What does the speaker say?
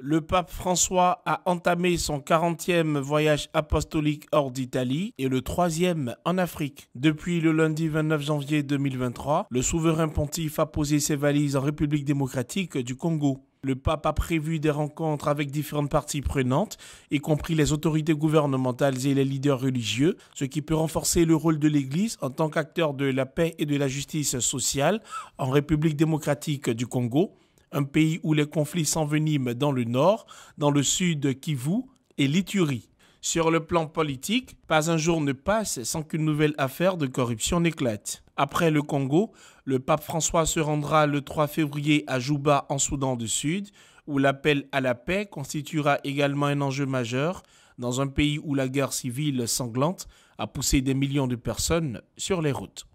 le pape François a entamé son 40e voyage apostolique hors d'Italie et le troisième en Afrique. Depuis le lundi 29 janvier 2023, le souverain pontife a posé ses valises en République démocratique du Congo. Le pape a prévu des rencontres avec différentes parties prenantes, y compris les autorités gouvernementales et les leaders religieux, ce qui peut renforcer le rôle de l'Église en tant qu'acteur de la paix et de la justice sociale en République démocratique du Congo un pays où les conflits s'enveniment dans le nord, dans le sud Kivu et l'Iturie. Sur le plan politique, pas un jour ne passe sans qu'une nouvelle affaire de corruption n'éclate. Après le Congo, le pape François se rendra le 3 février à Juba en Soudan du Sud, où l'appel à la paix constituera également un enjeu majeur dans un pays où la guerre civile sanglante a poussé des millions de personnes sur les routes.